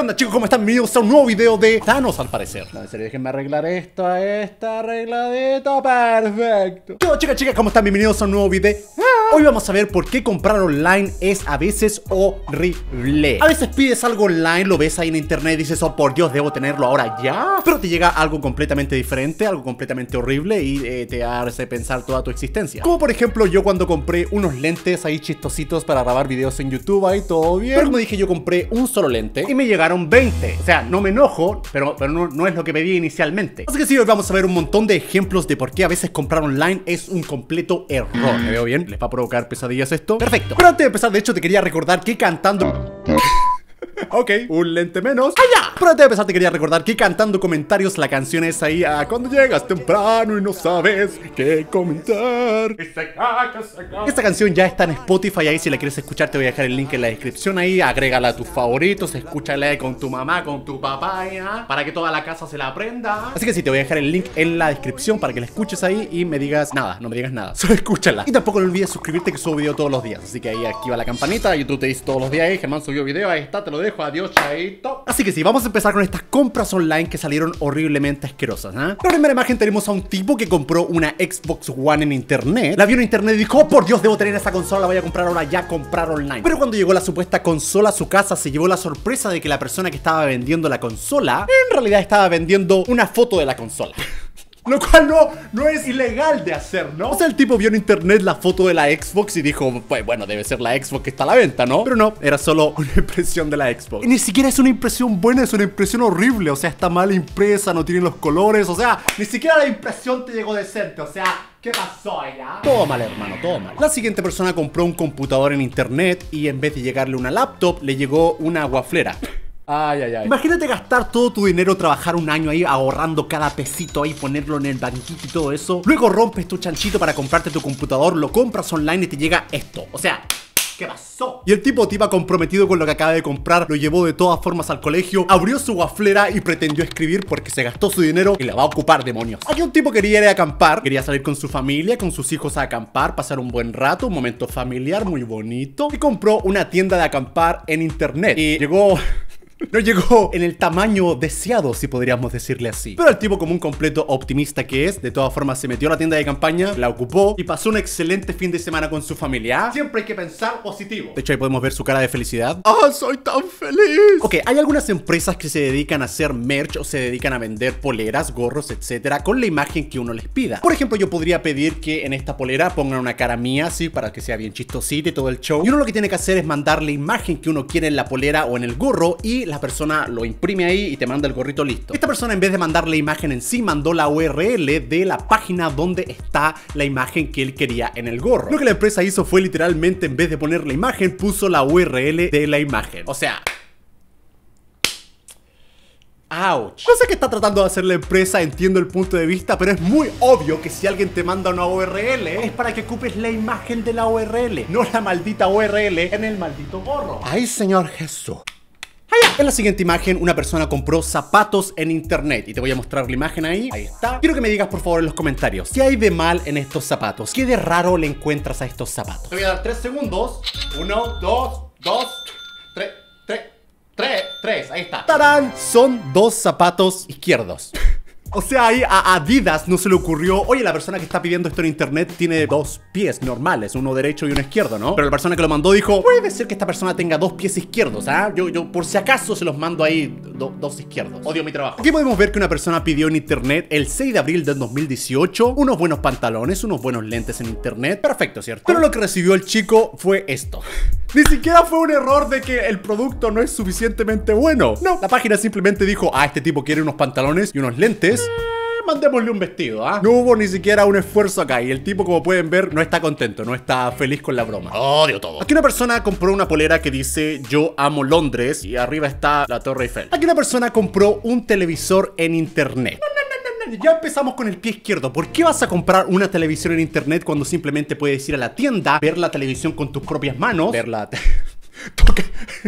¿Qué onda chicos? ¿Cómo están? Bienvenidos a un nuevo video de Thanos al parecer No, en déjenme arreglar esto a esta arregladito Perfecto ¿Qué onda chicas, chicas? ¿Cómo están? Bienvenidos a un nuevo video Hoy vamos a ver por qué comprar online es a veces horrible. A veces pides algo online, lo ves ahí en internet y dices, oh por Dios, debo tenerlo ahora ya. Pero te llega algo completamente diferente, algo completamente horrible y eh, te hace pensar toda tu existencia. Como por ejemplo yo cuando compré unos lentes ahí chistositos para grabar videos en YouTube, ahí todo bien. Pero como dije, yo compré un solo lente y me llegaron 20. O sea, no me enojo, pero, pero no, es lo que pedí inicialmente. Así que sí, hoy vamos a ver un montón de ejemplos de por qué a veces comprar online es un completo error. ¿Me veo bien? ¿Les va por provocar pesadillas esto. Perfecto. Pero antes de empezar, de hecho, te quería recordar que cantando... Ah, ah ok, un lente menos. ¡Allá! ¡Ah, Pero antes de empezar, te quería recordar que cantando comentarios la canción es ahí a ah, cuando llegas temprano y no sabes qué comentar. Esta canción ya está en Spotify. Ahí, si la quieres escuchar, te voy a dejar el link en la descripción. Ahí, agrégala a tus favoritos, escúchala eh, con tu mamá, con tu papá, eh, ah, para que toda la casa se la aprenda. Así que sí, te voy a dejar el link en la descripción para que la escuches ahí y me digas nada, no me digas nada, solo escúchala. Y tampoco no olvides suscribirte que subo video todos los días. Así que ahí activa la campanita, YouTube te dice todos los días, ahí, Germán subió video, ahí está, te lo dejo adiós, chaito. Así que sí, vamos a empezar con estas compras online que salieron horriblemente asquerosas, ¿eh? La primera imagen tenemos a un tipo que compró una Xbox One en internet. La vio en internet y dijo, oh, por Dios, debo tener esa consola, la voy a comprar ahora ya, comprar online. Pero cuando llegó la supuesta consola a su casa, se llevó la sorpresa de que la persona que estaba vendiendo la consola, en realidad estaba vendiendo una foto de la consola. Lo cual no, no es ilegal de hacer, ¿no? O sea, el tipo vio en internet la foto de la Xbox y dijo, pues bueno, debe ser la Xbox que está a la venta, ¿no? Pero no, era solo una impresión de la Xbox. Y ni siquiera es una impresión buena, es una impresión horrible. O sea, está mal impresa, no tiene los colores. O sea, ni siquiera la impresión te llegó decente. O sea, ¿Qué pasó allá? Ah? Todo mal, hermano, todo mal. La siguiente persona compró un computador en internet y en vez de llegarle una laptop, le llegó una guaflera. Ay, ay, ay. Imagínate gastar todo tu dinero, trabajar un año ahí, ahorrando cada pesito ahí, ponerlo en el banquito y todo eso. Luego rompes tu chanchito para comprarte tu computador, lo compras online y te llega esto. O sea, ¿Qué pasó? Y el tipo te comprometido con lo que acaba de comprar, lo llevó de todas formas al colegio, abrió su guaflera y pretendió escribir porque se gastó su dinero y la va a ocupar, demonios. hay un tipo quería ir a acampar, quería salir con su familia, con sus hijos a acampar, pasar un buen rato, un momento familiar muy bonito. Y compró una tienda de acampar en internet. Y llegó no llegó en el tamaño deseado, si podríamos decirle así. Pero el tipo como un completo optimista que es, de todas formas se metió a la tienda de campaña, la ocupó y pasó un excelente fin de semana con su familia. Siempre hay que pensar positivo. De hecho, ahí podemos ver su cara de felicidad. ¡Ah, soy tan feliz! Ok, hay algunas empresas que se dedican a hacer merch o se dedican a vender poleras, gorros, etcétera, con la imagen que uno les pida. Por ejemplo, yo podría pedir que en esta polera pongan una cara mía, así, para que sea bien chistosita y todo el show. Y uno lo que tiene que hacer es mandar la imagen que uno quiere en la polera o en el gorro y la la persona lo imprime ahí y te manda el gorrito listo. Esta persona en vez de mandar la imagen en sí, mandó la URL de la página donde está la imagen que él quería en el gorro. Lo que la empresa hizo fue literalmente en vez de poner la imagen, puso la URL de la imagen. O sea... Ouch. Cosa que está tratando de hacer la empresa, entiendo el punto de vista, pero es muy obvio que si alguien te manda una URL es para que ocupes la imagen de la URL, no la maldita URL en el maldito gorro. Ay, señor Jesús. En la siguiente imagen, una persona compró zapatos en internet y te voy a mostrar la imagen ahí. Ahí está. Quiero que me digas por favor en los comentarios qué hay de mal en estos zapatos, qué de raro le encuentras a estos zapatos. Te voy a dar tres segundos. uno Dos dos Tres Tres Tres Tres Ahí está. ¡Tarán! Son dos zapatos izquierdos. O sea, ahí a Adidas no se le ocurrió, oye, la persona que está pidiendo esto en internet tiene dos pies normales, uno derecho y uno izquierdo, ¿no? Pero la persona que lo mandó dijo, puede ser que esta persona tenga dos pies izquierdos, ¿ah? Yo, yo por si acaso se los mando ahí dos izquierdos. Odio mi trabajo. Aquí podemos ver que una persona pidió en internet el 6 de abril del 2018 unos buenos pantalones, unos buenos lentes en internet. Perfecto, ¿cierto? Pero lo que recibió el chico fue esto. Ni siquiera fue un error de que el producto no es suficientemente bueno. No, la página simplemente dijo, ah, este tipo quiere unos pantalones y unos lentes. Eh, mandémosle un vestido, ¿ah? No hubo ni siquiera un esfuerzo acá y el tipo, como pueden ver, no está contento, no está feliz con la broma. Odio todo. Aquí una persona compró una polera que dice Yo amo Londres y arriba está la Torre Eiffel. Aquí una persona compró un televisor en internet ya empezamos con el pie izquierdo. ¿Por qué vas a comprar una televisión en internet cuando simplemente puedes ir a la tienda, ver la televisión con tus propias manos, ver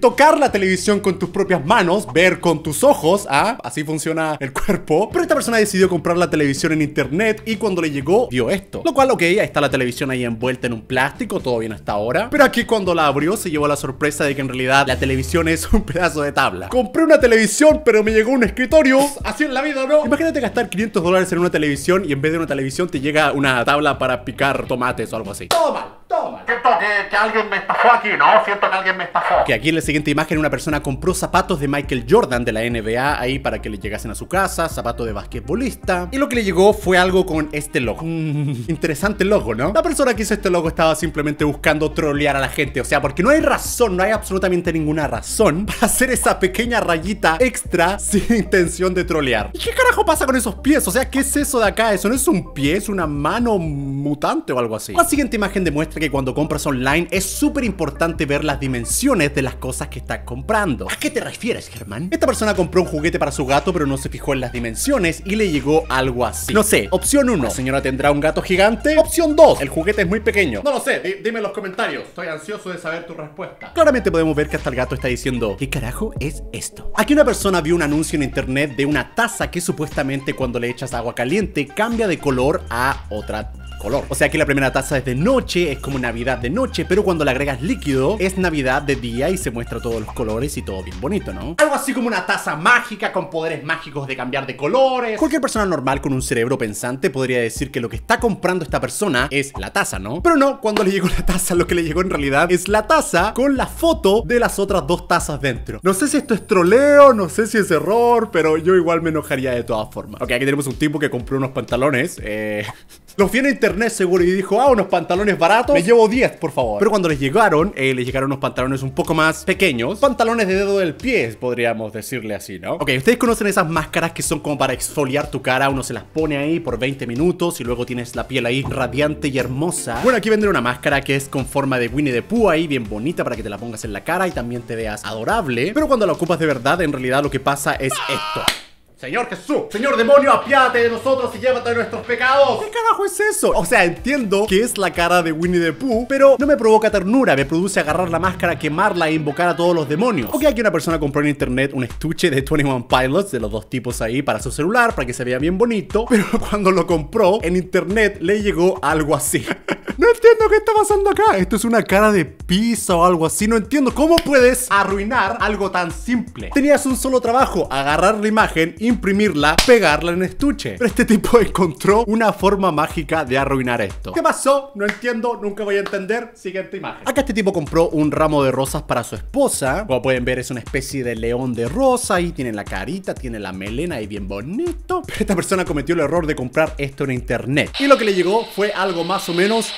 tocar la televisión con tus propias manos, ver con tus ojos, ¿ah? así funciona el cuerpo. Pero esta persona decidió comprar la televisión en internet y cuando le llegó vio esto. Lo cual, ok, ahí está la televisión ahí envuelta en un plástico, todo bien hasta ahora. Pero aquí cuando la abrió se llevó la sorpresa de que en realidad la televisión es un pedazo de tabla. Compré una televisión, pero me llegó un escritorio. Así en la vida, ¿no? Imagínate gastar 500 dólares en una televisión y en vez de una televisión te llega una tabla para picar tomates o algo así. Todo mal siento que, alguien me estafó aquí, ¿no? Siento que alguien me estafó. Que aquí en la siguiente imagen una persona compró zapatos de Michael Jordan de la NBA ahí para que le llegasen a su casa, zapato de basquetbolista. Y lo que le llegó fue algo con este logo. Mm. interesante logo, ¿no? La persona que hizo este logo estaba simplemente buscando trolear a la gente, o sea, porque no hay razón, no hay absolutamente ninguna razón para hacer esa pequeña rayita extra sin intención de trolear. ¿Y qué carajo pasa con esos pies? O sea, ¿qué es eso de acá? Eso no es un pie, es una mano mutante o algo así. La siguiente imagen demuestra que cuando compras online, es súper importante ver las dimensiones de las cosas que estás comprando. ¿A qué te refieres, Germán? Esta persona compró un juguete para su gato, pero no se fijó en las dimensiones y le llegó algo así. No sé, opción 1, señora tendrá un gato gigante. Opción 2, el juguete es muy pequeño. No lo sé, dime en los comentarios. Estoy ansioso de saber tu respuesta. Claramente podemos ver que hasta el gato está diciendo, ¿qué carajo es esto? Aquí una persona vio un anuncio en internet de una taza que supuestamente cuando le echas agua caliente cambia de color a otra color. O sea que la primera taza es de noche, es como una de noche, pero cuando le agregas líquido es Navidad de día y se muestra todos los colores y todo bien bonito, ¿no? Algo así como una taza mágica con poderes mágicos de cambiar de colores. Cualquier persona normal con un cerebro pensante podría decir que lo que está comprando esta persona es la taza, ¿no? Pero no, cuando le llegó la taza, lo que le llegó en realidad es la taza con la foto de las otras dos tazas dentro. No sé si esto es troleo, no sé si es error, pero yo igual me enojaría de todas formas. Ok, aquí tenemos un tipo que compró unos pantalones. Eh, los vi en internet seguro y dijo, ah, unos pantalones baratos. Me llevo 10, por favor. Pero cuando les llegaron, eh, les llegaron unos pantalones un poco más pequeños. Pantalones de dedo del pie, podríamos decirle así, ¿no? Ok, ustedes conocen esas máscaras que son como para exfoliar tu cara. Uno se las pone ahí por 20 minutos y luego tienes la piel ahí radiante y hermosa. Bueno, aquí vendrá una máscara que es con forma de Winnie the Pooh ahí, bien bonita para que te la pongas en la cara y también te veas adorable. Pero cuando la ocupas de verdad, en realidad lo que pasa es esto. Señor Jesús, Señor demonio, apiádate de nosotros y llévate de nuestros pecados. ¿Qué carajo es eso? O sea, entiendo que es la cara de Winnie the Pooh, pero no me provoca ternura. Me produce agarrar la máscara, quemarla e invocar a todos los demonios. Ok, aquí una persona compró en internet un estuche de 21 Pilots, de los dos tipos ahí, para su celular, para que se vea bien bonito. Pero cuando lo compró, en internet le llegó algo así. No entiendo qué está pasando acá. Esto es una cara de pizza o algo así. No entiendo cómo puedes arruinar algo tan simple. Tenías un solo trabajo, agarrar la imagen y imprimirla, pegarla en estuche. Pero este tipo encontró una forma mágica de arruinar esto. ¿Qué pasó? No entiendo, nunca voy a entender. Siguiente imagen. Acá este tipo compró un ramo de rosas para su esposa. Como pueden ver, es una especie de león de rosa. Ahí tiene la carita, tiene la melena y bien bonito. Pero esta persona cometió el error de comprar esto en internet. Y lo que le llegó fue algo más o menos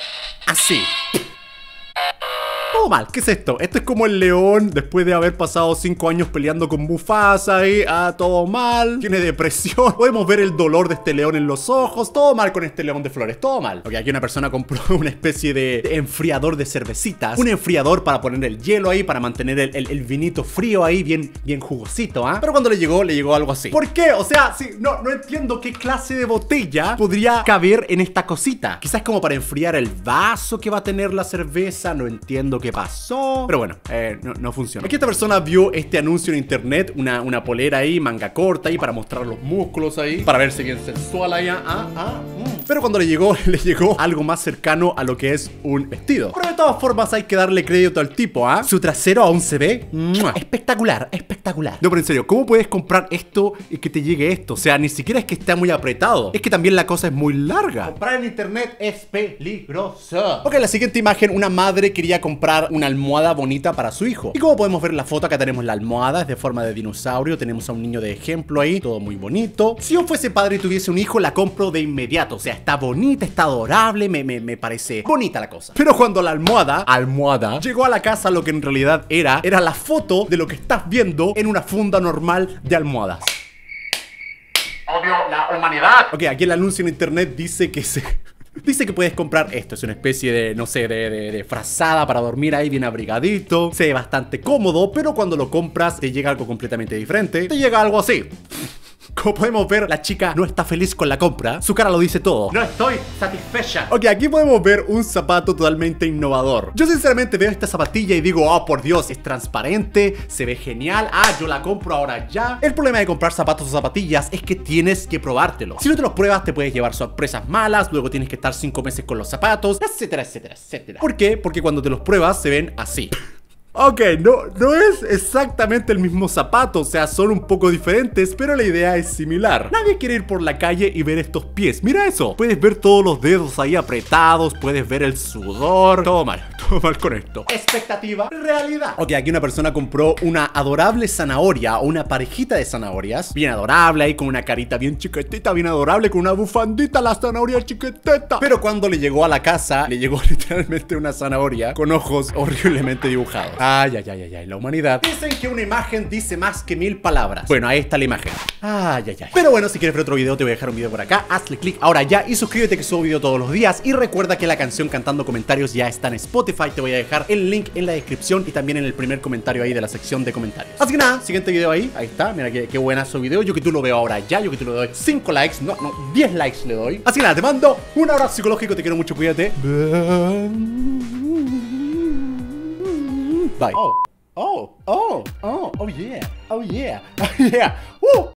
así todo mal. ¿Qué es esto? Esto es como el león después de haber pasado cinco años peleando con bufas ahí ah, todo mal. Tiene depresión. Podemos ver el dolor de este león en los ojos. Todo mal con este león de flores. Todo mal. Ok, aquí una persona compró una especie de enfriador de cervecitas. Un enfriador para poner el hielo ahí, para mantener el, vinito frío ahí, bien, bien jugosito, ¿ah? Pero cuando le llegó, le llegó algo así. ¿Por qué? O sea, sí, no, no entiendo qué clase de botella podría caber en esta cosita. Quizás como para enfriar el vaso que va a tener la cerveza. No entiendo que pasó. Pero bueno, eh, no, funciona. Aquí esta persona vio este anuncio en internet, una, polera ahí, manga corta ahí, para mostrar los músculos ahí, para verse bien sensual ahí. Ah, ah, ah mm. Pero cuando le llegó, le llegó algo más cercano a lo que es un vestido. Pero de todas formas hay que darle crédito al tipo, ¿ah? Su trasero aún se ve espectacular, espectacular. No, pero en serio, ¿cómo puedes comprar esto y que te llegue esto? O sea, ni siquiera es que esté muy apretado. Es que también la cosa es muy larga. Comprar en internet es peligroso. Ok, la siguiente imagen, una madre quería comprar una almohada bonita para su hijo. Y como podemos ver en la foto, acá tenemos la almohada, es de forma de dinosaurio, tenemos a un niño de ejemplo ahí, todo muy bonito. Si yo fuese padre y tuviese un hijo, la compro de inmediato, o sea, está bonita, está adorable, me, me parece bonita la cosa. Pero cuando la almohada, almohada, llegó a la casa, lo que en realidad era, era la foto de lo que estás viendo en una funda normal de almohadas. Odio la humanidad. Ok, aquí el anuncio en internet dice que se Dice que puedes comprar esto, es una especie de, no sé, de, de, de, frazada para dormir ahí bien abrigadito. Se ve bastante cómodo, pero cuando lo compras te llega algo completamente diferente. Te llega algo así. Como podemos ver, la chica no está feliz con la compra. Su cara lo dice todo. No estoy satisfecha. Ok, aquí podemos ver un zapato totalmente innovador. Yo sinceramente veo esta zapatilla y digo, oh por Dios, es transparente, se ve genial. Ah, yo la compro ahora ya. El problema de comprar zapatos o zapatillas es que tienes que probártelo. Si no te los pruebas, te puedes llevar sorpresas malas, luego tienes que estar cinco meses con los zapatos, etcétera, etcétera, etcétera. ¿Por qué? Porque cuando te los pruebas se ven así. Ok, no, no es exactamente el mismo zapato, o sea, son un poco diferentes, pero la idea es similar. Nadie quiere ir por la calle y ver estos pies, mira eso. Puedes ver todos los dedos ahí apretados, puedes ver el sudor, Toma todo mal esto Expectativa, realidad. Ok, aquí una persona compró una adorable zanahoria o una parejita de zanahorias. Bien adorable, ahí con una carita bien chiquetita bien adorable, con una bufandita, la zanahoria chiqueteta. Pero cuando le llegó a la casa, le llegó literalmente una zanahoria con ojos horriblemente dibujados. Ay, ay, ay, ay, ay, la humanidad. Dicen que una imagen dice más que mil palabras. Bueno, ahí está la imagen. Ay, ay, ay. Pero bueno, si quieres ver otro video, te voy a dejar un video por acá. Hazle clic ahora ya y suscríbete que subo video todos los días. Y recuerda que la canción Cantando Comentarios ya está en Spotify te voy a dejar el link en la descripción y también en el primer comentario ahí de la sección de comentarios. Así que nada, siguiente video ahí. Ahí está. Mira qué, qué buenazo video. Yo que tú lo veo ahora ya. Yo que tú le doy 5 likes. No, no, 10 likes le doy. Así que nada, te mando un abrazo psicológico. Te quiero mucho. Cuídate. Bye. Oh, oh, oh, oh, oh yeah. Oh yeah. Oh, yeah. Uh.